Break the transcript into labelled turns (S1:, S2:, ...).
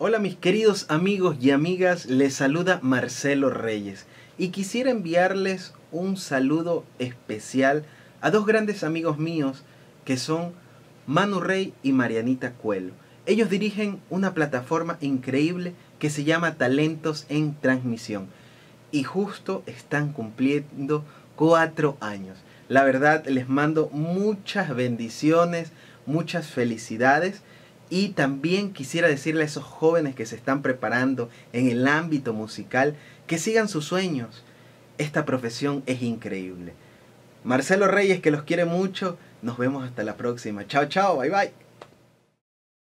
S1: Hola mis queridos amigos y amigas, les saluda Marcelo Reyes y quisiera enviarles un saludo especial a dos grandes amigos míos que son Manu Rey y Marianita Cuelo. Ellos dirigen una plataforma increíble que se llama Talentos en Transmisión y justo están cumpliendo cuatro años. La verdad les mando muchas bendiciones, muchas felicidades y también quisiera decirle a esos jóvenes que se están preparando en el ámbito musical que sigan sus sueños. Esta profesión es increíble. Marcelo Reyes, que los quiere mucho. Nos vemos hasta la próxima. Chao, chao. Bye, bye.